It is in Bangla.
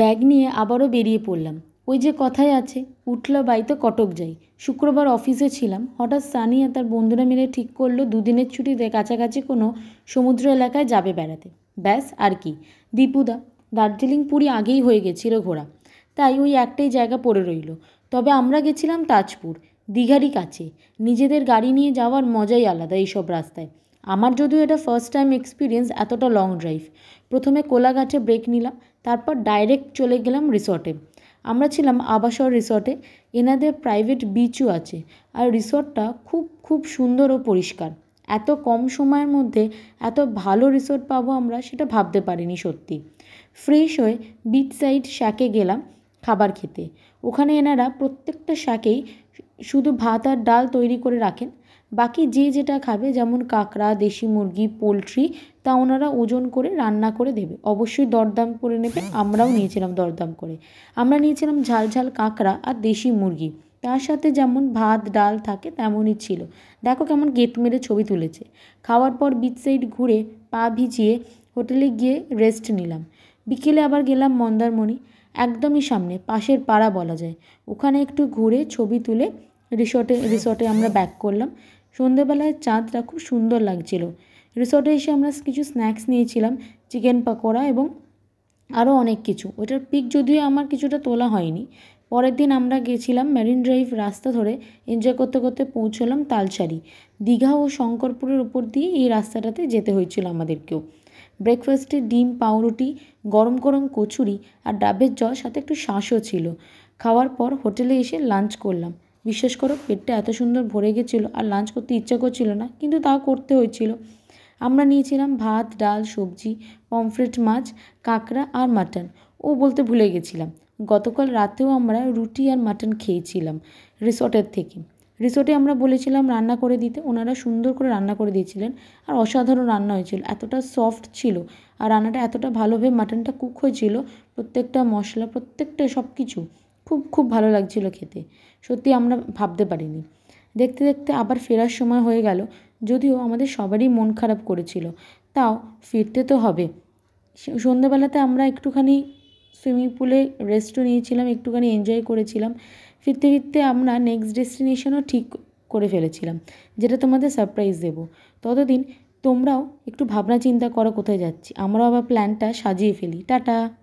ব্যাগ নিয়ে আবারও বেরিয়ে পড়লাম ওই যে কথায় আছে উঠলা বাড়িতে কটক যাই শুক্রবার অফিসে ছিলাম হঠাৎ সানি আর তার বন্ধুরা মিলে ঠিক করলো দুদিনের ছুটিতে কাছাকাছি কোনো সমুদ্র এলাকায় যাবে বেড়াতে ব্যাস আর কি দীপুদা দার্জিলিং পুরী আগেই হয়ে গেছিল ঘোরা তাই ওই একটাই জায়গা পড়ে রইল তবে আমরা গেছিলাম তাজপুর দীঘারই কাছে নিজেদের গাড়ি নিয়ে যাওয়ার মজাই আলাদা এইসব রাস্তায় আমার যদিও এটা ফার্স্ট টাইম এক্সপিরিয়েন্স এতটা লং ড্রাইভ প্রথমে কোলাঘাটে ব্রেক নিলাম তারপর ডাইরেক্ট চলে গেলাম রিসর্টে আমরা ছিলাম আবাসর রিসর্টে এনাদের প্রাইভেট বিচও আছে আর রিসর্টটা খুব খুব সুন্দর ও পরিষ্কার এত কম সময়ের মধ্যে এত ভালো রিসোর্ট পাবো আমরা সেটা ভাবতে পারিনি সত্যি ফ্রেশ হয়ে বিচ সাইড শ্যাকে গেলাম খাবার খেতে ওখানে এনারা প্রত্যেকটা শ্যাকেই শুধু ভাত আর ডাল তৈরি করে রাখেন বাকি যে যেটা খাবে যেমন কাঁকড়া দেশি মুরগি পোলট্রি তা ওনারা ওজন করে রান্না করে দেবে অবশ্যই দরদাম করে নেবে আমরাও নিয়েছিলাম দরদাম করে আমরা নিয়েছিলাম ঝাল ঝাল কাঁকড়া আর দেশি মুরগি তার সাথে যেমন ভাত ডাল থাকে তেমনই ছিল দেখো কেমন গেট মেরে ছবি তুলেছে খাওয়ার পর বিচ সাইড ঘুরে পা ভিজিয়ে হোটেলে গিয়ে রেস্ট নিলাম বিকেলে আবার গেলাম মন্দারমণি একদমই সামনে পাশের পাড়া বলা যায় ওখানে একটু ঘুরে ছবি তুলে রিসর্টে রিসর্টে আমরা ব্যাক করলাম সন্ধেবেলায় চাঁদটা খুব সুন্দর লাগছিল রিসর্টে এসে আমরা কিছু স্ন্যাক্স নিয়েছিলাম চিকেন পাকোড়া এবং আরও অনেক কিছু ওটার পিক যদিও আমার কিছুটা তোলা হয়নি পরের দিন আমরা গেছিলাম মেরিন ড্রাইভ রাস্তা ধরে এনজয় করতে করতে পৌঁছলাম তালশাড়ি দীঘা ও শঙ্করপুরের উপর দিয়ে এই রাস্তাটাতে যেতে হয়েছিল আমাদেরকেও ব্রেকফাস্টে ডিম পাউরুটি গরম গরম কচুরি আর ডাবের জল সাথে একটু শাঁসও ছিল খাওয়ার পর হোটেলে এসে লাঞ্চ করলাম বিশ্বাস করো পেটটা এত সুন্দর ভরে গেছিলো আর লাঞ্চ করতে ইচ্ছা করছিল না কিন্তু তাও করতে হয়েছিল আমরা নিয়েছিলাম ভাত ডাল সবজি পমফ্রেট মাছ কাঁকড়া আর মাটন ও বলতে ভুলে গেছিলাম গতকাল রাতেও আমরা রুটি আর মাটন খেয়েছিলাম রিসর্টের থেকে রিসোর্টে আমরা বলেছিলাম রান্না করে দিতে ওনারা সুন্দর করে রান্না করে দিয়েছিলেন আর অসাধারণ রান্না হয়েছিল এতটা সফট ছিল আর রান্নাটা এতটা ভালোভাবে মাটনটা কুক হয়েছিল প্রত্যেকটা মশলা প্রত্যেকটা সব কিছু খুব খুব ভালো লাগছিল খেতে সত্যি আমরা ভাবতে পারিনি দেখতে দেখতে আবার ফেরার সময় হয়ে গেল যদিও আমাদের সবারই মন খারাপ করেছিল তাও ফিরতে তো হবে সন্ধেবেলাতে আমরা একটুখানি সুইমিং পুলে রেস্টও নিয়েছিলাম একটুখানি এনজয় করেছিলাম ফিরতে ফিরতে আমরা নেক্সট ডেস্টিনেশনও ঠিক করে ফেলেছিলাম যেটা তোমাদের সারপ্রাইজ দেব ততদিন তোমরাও একটু ভাবনা চিন্তা করো কোথায় যাচ্ছি আমরাও আবার প্ল্যানটা সাজিয়ে ফেলি টাটা